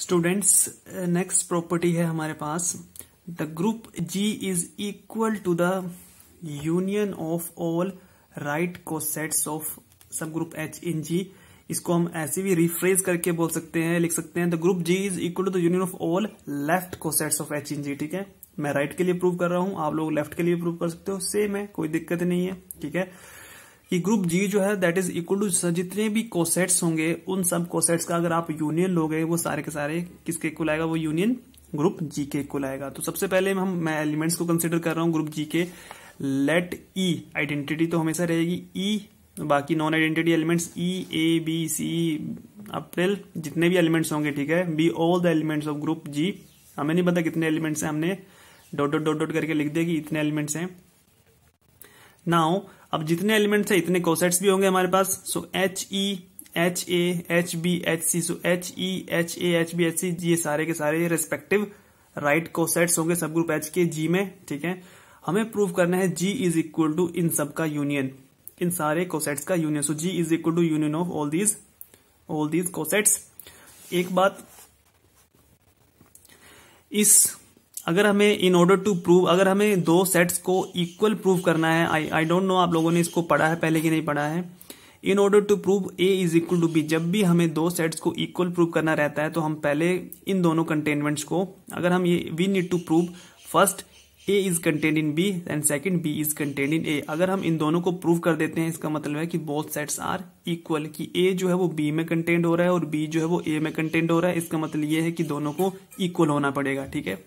Students next property है हमारे पास the group G is equal to the union of all right cosets of subgroup H in G इसको हम ऐसे भी rephrase करके बोल सकते हैं लिख सकते हैं the group G is equal to the union of all left cosets of H in G ठीक है मैं राइट right के लिए प्रूव कर रहा हूं आप लोग लेफ्ट के लिए प्रूव कर सकते हो सेम है कोई दिक्कत नहीं है ठीक है ये ग्रुप जी जो है दैट इज इक्वल टू जितने भी कोसेट्स होंगे उन सब कोसेट्स का अगर आप यूनियन लोगे वो सारे के सारे किसके इक्वल आएगा वो यूनियन ग्रुप जी के इक्वल आएगा तो सबसे पहले हम मैं एलिमेंट्स को कंसिडर कर रहा हूँ ग्रुप जी के लेट ई आइडेंटिटी तो हमेशा रहेगी ई e, बाकी non identity elements E A B C अप्रैल जितने भी एलिमेंट्स होंगे ठीक है be all the elements of group G हमें नहीं पता कितने एलिमेंट्स हैं हमने डॉट डॉट डॉट डॉट करके लिख देगी इतने एलिमेंट्स हैं नाउ अब जितने एलिमेंट्स है इतने कोसेट्स भी होंगे हमारे पास so H E H A H B H C so H E H A H B H C ये सारे के सारे रेस्पेक्टिव राइट कोसेट्स होंगे सब ग्रुप एच के जी में ठीक है हमें प्रूव करना है जी इज इक्वल टू इन सब का यूनियन इन सारे कोसेट्स का यूनियन so G is equal to union of all these all these cosets एक बात इस अगर हमें इन ऑर्डर टू प्रूव अगर हमें दो सेट्स को इक्वल प्रूव करना है आई आई डोंट नो आप लोगों ने इसको पढ़ा है पहले कि नहीं पढ़ा है in order to prove A is equal to B जब भी हमें दो सेट्स को इक्वल प्रूव करना रहता है तो हम पहले इन दोनों कंटेनमेंट्स को अगर हम ये we need to prove first A is contained in B and second B is contained in A अगर हम इन दोनों को प्रूव कर देते हैं इसका मतलब है कि बोथ सेट्स आर इक्वल कि ए जो है वो बी में कंटेंट हो रहा है और बी जो है वो ए में कंटेंट हो रहा है इसका मतलब ये है कि दोनों को इक्वल होना पड़ेगा ठीक है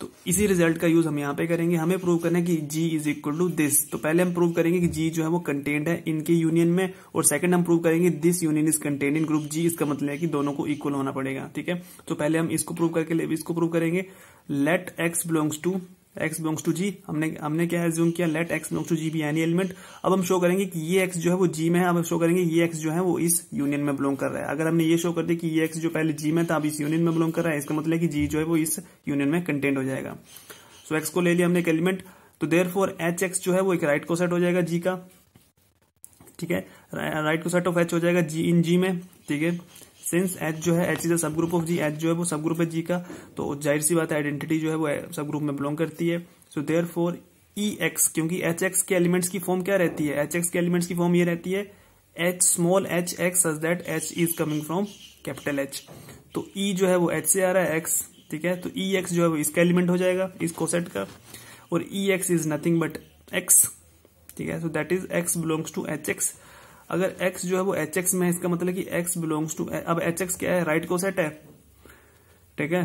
तो इसी रिजल्ट का यूज हम यहाँ पे करेंगे हमें प्रूव करना है कि G is equal to this तो पहले हम प्रूव करेंगे कि जी जो है वो कंटेंट है इनके यूनियन में और सेकंड हम प्रूव करेंगे this union is contained in group G इसका मतलब है कि दोनों को इक्वल होना पड़ेगा ठीक है तो पहले हम इसको प्रूव करके इसको प्रूव करेंगे let X belongs to X belongs to G हमने हमने क्या है जूम किया let X belongs to G be any element अब हम शो करेंगे कि ये एक्स जो है वो जी में है अब हम शो करेंगे ये एक्स जो है वो इस यूनियन में बिलोंग कर रहा है अगर हमने ये शो कर दिया कि ये एक्स जो पहले जी में था तो अब इस यूनियन में बिलोंग कर रहा है इसका मतलब है कि जी जो है वो इस यूनियन में कंटेंट हो जाएगा सो so, एक्स को ले लिया हमने एक एलिमेंट तो देर फोर एच एक्स जो है वो एक राइट को सेट हो जाएगा जी का ठीक है राइट को सेट ऑफ एच हो जाएगा जी इन जी में ठीक है सिंस एच जो है H is subgroup of G H जो है वो सब ग्रुप है जी का तो जाहिर सी बात है आइडेंटिटी जो है वो सब ग्रुप में बिलोंग करती है so therefore E X क्योंकि एच एक्स के एलिमेंट्स की फॉर्म क्या रहती है एच एक्स के एलिमेंट्स की फॉर्म ये रहती है H small H X as that H is coming from capital H तो ई e जो है वो एच से आ रहा है एक्स ठीक है तो ई e एक्स जो है वो इसका एलिमेंट हो जाएगा इस कोसेट का और E X is nothing but X ठीक है so that is X belongs to H X अगर x जो है वो एच एक्स में है इसका मतलब कि x बिलोंग्स टू अब एच एक्स क्या है राइट को सेट है ठीक है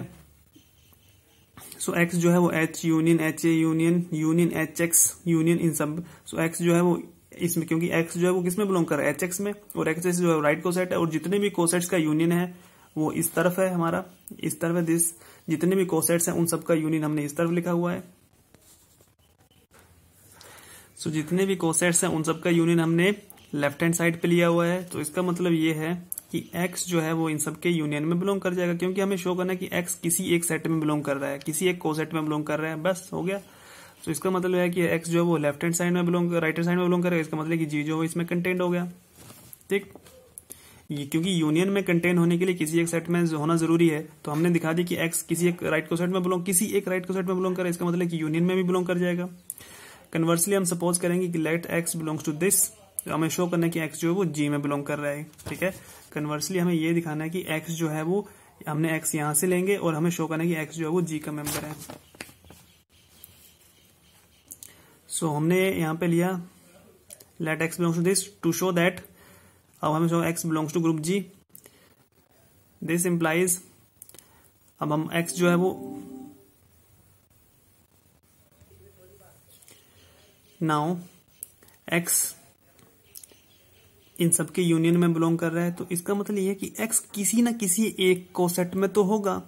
सो so, x जो है वो h union H A union union H X union इन सब सो x जो है वो इसमें क्योंकि x जो है वो किसमें बिलोंग कर रहा है एच एक्स में और एच एक्स जो है राइट कोसेट है और जितने भी कोसेट्स का यूनियन है वो इस तरफ है हमारा इस तरफ है दिस जितने भी कोसेट्स हैं उन सबका यूनियन हमने इस तरफ लिखा हुआ है सो so, जितने भी कोसेट्स हैं उन सबका यूनियन हमने लेफ्ट हैंड साइड पे लिया हुआ है तो इसका मतलब ये है कि x जो है वो इन सब के यूनियन में बिलोंग कर जाएगा क्योंकि हमें शो करना है कि x किसी एक सेट में बिलोंग कर रहा है किसी एक को सेट में बिलोंग कर रहा है बस हो गया तो इसका मतलब है कि x जो है वो लेफ्ट हैंड साइड में बिलोंग राइट हैंड साइड में बिलोंग करेगा इसका मतलब कि जी जो है इसमें कंटेंट हो गया ठीक ये क्योंकि यूनियन में कंटेन होने के लिए किसी एक सेट में होना जरूरी है तो हमने दिखा दी कि एक्स किसी एक राइट को सेट में बिलोंग किसी एक राइट को सेट में बिलोंग करे इसका मतलब कि यूनियन में भी बिलोंग कर जाएगा कन्वर्सली हम सपोज करेंगे कि let X belongs to this तो हमें शो करना है कि एक्स जो है वो जी में बिलोंग कर रहा है ठीक है कन्वर्सली हमें ये दिखाना है कि एक्स जो है वो हमने एक्स यहां से लेंगे और हमें शो करना है कि एक्स जो है वो जी का मेंबर है सो so, हमने यहां पे लिया let X belongs to this to show that अब हमें show X belongs to group G this implies अब हम एक्स जो है वो नाउ एक्स इन सबके यूनियन में बिलोंग कर रहा है तो इसका मतलब ये है कि एक्स किसी ना किसी एक को सेट में तो होगा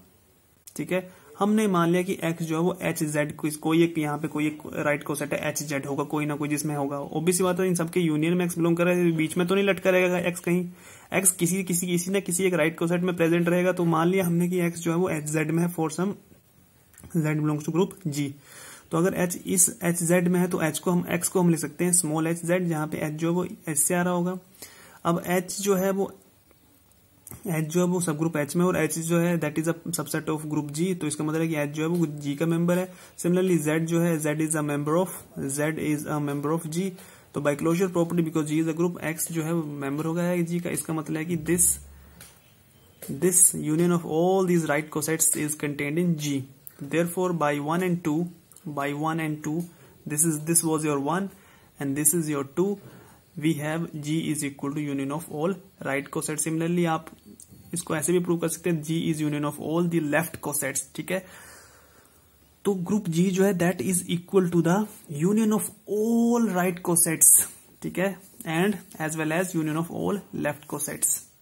ठीक है हमने मान लिया कि एक्स जो है वो एच जेड कोई एक यहाँ पे कोई एक राइट को सेट है एच जेड होगा कोई ना कोई जिसमें होगा ओबीसी बात है इन सबके यूनियन में एक्स बिलोंग कर रहा है बीच में तो नहीं लटका रहेगा एक्स कहीं एक्स किसी किसी किसी ना किसी एक राइट को सेट में प्रेजेंट रहेगा तो मान लिया हमने कि एक्स जो है वो एच जेड में है for some Z belongs to group G तो अगर एच इस एच जेड में है तो एच को हम एक्स को हम ले सकते हैं स्मॉल एच जेड जहां पे एच जो है वो एच से आ रहा होगा अब एच जो है वो एच जो है वो सब ग्रुप एच में और एच जो है that is a subset of group G तो इसका मतलब है कि एच जो है वो जी का मेंबर है सिमिलरली जेड जो है Z is a member of Z is a member of G तो by closure property because G is a group X जो है मेंबर होगा है जी का इसका मतलब है कि this union of all all right right is is in G G. Four by one and two by 1 and 2 this is this was your 1 and this is your 2 we have g is equal to union of all right coset similarly आप इसको ऐसे भी prove कर सकते हैं g is union of all the left cosets ठीक है तो ग्रुप जी जो है that is equal to the union of all right cosets ठीक है and as well as union of all left cosets